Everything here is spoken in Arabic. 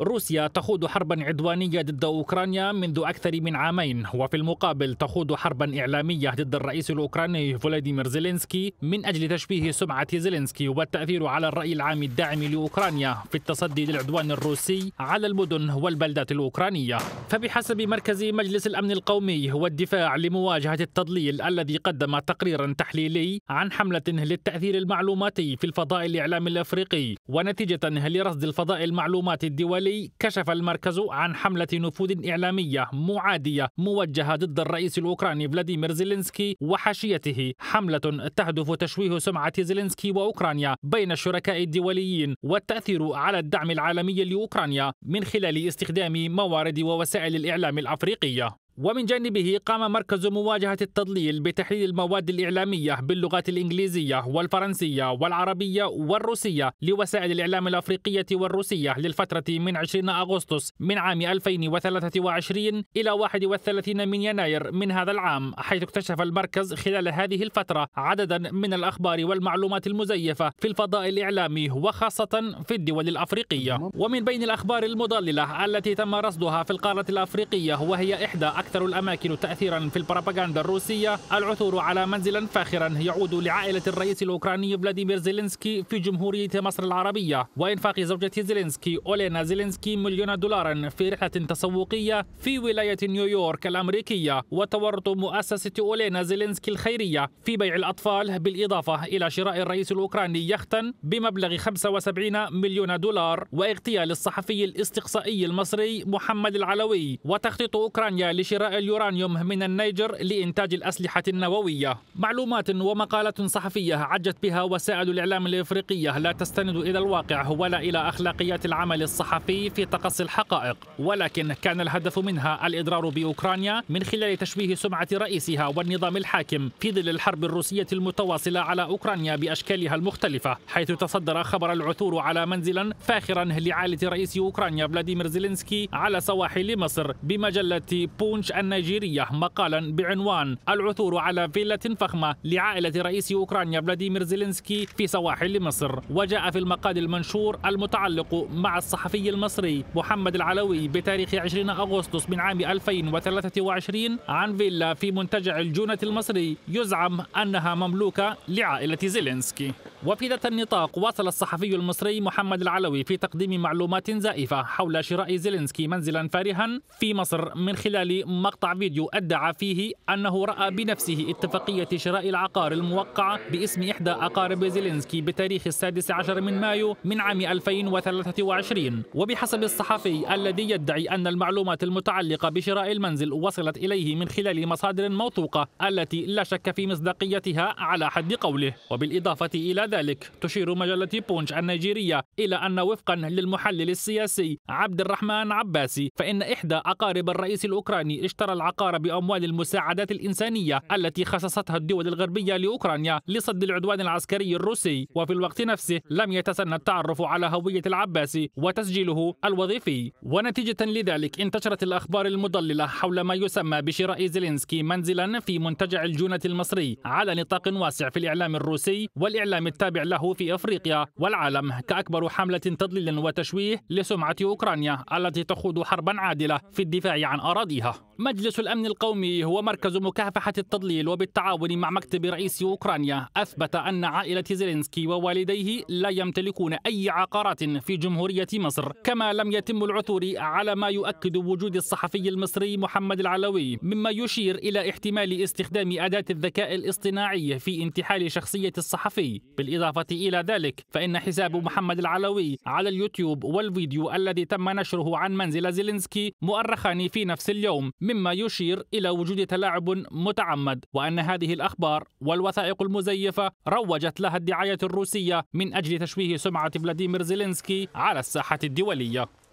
روسيا تخوض حربا عدوانية ضد أوكرانيا منذ أكثر من عامين وفي المقابل تخوض حربا إعلامية ضد الرئيس الأوكراني فولاديمير زيلينسكي من أجل تشبيه سمعة زيلينسكي والتأثير على الرأي العام الداعم لأوكرانيا في التصدي للعدوان الروسي على المدن والبلدات الأوكرانية فبحسب مركز مجلس الأمن القومي والدفاع لمواجهة التضليل الذي قدم تقريرا تحليلي عن حملة للتأثير المعلوماتي في الفضاء الإعلامي الأفريقي ونتيجة لرصد الفضاء المعلوماتي الدولي الدولي كشف المركز عن حملة نفوذ إعلامية معادية موجهة ضد الرئيس الأوكراني فلاديمير زيلينسكي وحاشيته حملة تهدف تشويه سمعة زيلينسكي وأوكرانيا بين الشركاء الدوليين والتأثير على الدعم العالمي لأوكرانيا من خلال استخدام موارد ووسائل الإعلام الأفريقية ومن جانبه قام مركز مواجهة التضليل بتحليل المواد الإعلامية باللغات الإنجليزية والفرنسية والعربية والروسية لوسائل الإعلام الأفريقية والروسية للفترة من 20 أغسطس من عام 2023 إلى 31 من يناير من هذا العام حيث اكتشف المركز خلال هذه الفترة عددا من الأخبار والمعلومات المزيفة في الفضاء الإعلامي وخاصة في الدول الأفريقية ومن بين الأخبار المضللة التي تم رصدها في القارة الأفريقية وهي إحدى أكثر الأماكن تأثيرا في البروباغندا الروسية العثور على منزلا فاخرا يعود لعائلة الرئيس الأوكراني فلاديمير زيلينسكي في جمهورية مصر العربية وإنفاق زوجة زيلينسكي أولينا زيلينسكي مليون دولار في رحلة تسوقية في ولاية نيويورك الأمريكية وتورط مؤسسة أولينا زيلينسكي الخيرية في بيع الأطفال بالإضافة إلى شراء الرئيس الأوكراني يختا بمبلغ 75 مليون دولار واغتيال الصحفي الاستقصائي المصري محمد العلوي وتخطيط أوكرانيا لشراء شراء اليورانيوم من النيجر لإنتاج الأسلحة النووية معلومات ومقالات صحفية عجت بها وسائل الإعلام الإفريقية لا تستند إلى الواقع ولا إلى أخلاقيات العمل الصحفي في تقصي الحقائق ولكن كان الهدف منها الإضرار بأوكرانيا من خلال تشويه سمعة رئيسها والنظام الحاكم في ظل الحرب الروسية المتواصلة على أوكرانيا بأشكالها المختلفة حيث تصدر خبر العثور على منزلا فاخرا لعائلة رئيس أوكرانيا فلاديمير زيلينسكي على سواحل مصر بمجلة بونش النيجيرية مقالا بعنوان العثور على فيلة فخمة لعائلة رئيس أوكرانيا فلاديمير زيلينسكي في سواحل مصر وجاء في المقال المنشور المتعلق مع الصحفي المصري محمد العلوي بتاريخ 20 أغسطس من عام 2023 عن فيلا في منتجع الجونة المصري يزعم أنها مملوكة لعائلة زيلينسكي وفي ذات النطاق واصل الصحفي المصري محمد العلوي في تقديم معلومات زائفة حول شراء زيلينسكي منزلا فارها في مصر من خلال مقطع فيديو أدعى فيه أنه رأى بنفسه اتفاقية شراء العقار الموقعة باسم إحدى أقارب زيلينسكي بتاريخ السادس عشر من مايو من عام 2023 وبحسب الصحفي الذي يدعي أن المعلومات المتعلقة بشراء المنزل وصلت إليه من خلال مصادر موثوقة التي لا شك في مصداقيتها على حد قوله وبالإضافة إلى ذلك تشير مجلة بونش النيجيرية إلى أن وفقا للمحلل السياسي عبد الرحمن عباسي فإن إحدى أقارب الرئيس الأوكراني اشترى العقار بأموال المساعدات الإنسانية التي خصصتها الدول الغربية لأوكرانيا لصد العدوان العسكري الروسي وفي الوقت نفسه لم يتسنى التعرف على هوية العباسي وتسجيله الوظيفي ونتيجة لذلك انتشرت الأخبار المضللة حول ما يسمى بشراء زيلينسكي منزلا في منتجع الجونة المصري على نطاق واسع في الإعلام الروسي والإعلام التابع له في أفريقيا والعالم كأكبر حملة تضليل وتشويه لسمعة أوكرانيا التي تخوض حربا عادلة في الدفاع عن أراضيها مجلس الأمن القومي هو مركز مكافحة التضليل وبالتعاون مع مكتب رئيس أوكرانيا أثبت أن عائلة زيلينسكي ووالديه لا يمتلكون أي عقارات في جمهورية مصر كما لم يتم العثور على ما يؤكد وجود الصحفي المصري محمد العلوي مما يشير إلى احتمال استخدام أداة الذكاء الاصطناعي في انتحال شخصية الصحفي بالإضافة إلى ذلك فإن حساب محمد العلوي على اليوتيوب والفيديو الذي تم نشره عن منزل زيلينسكي مؤرخان في نفس اليوم مما يشير إلى وجود تلاعب متعمد وأن هذه الأخبار والوثائق المزيفة روجت لها الدعاية الروسية من أجل تشويه سمعة فلاديمير زيلينسكي على الساحة الدولية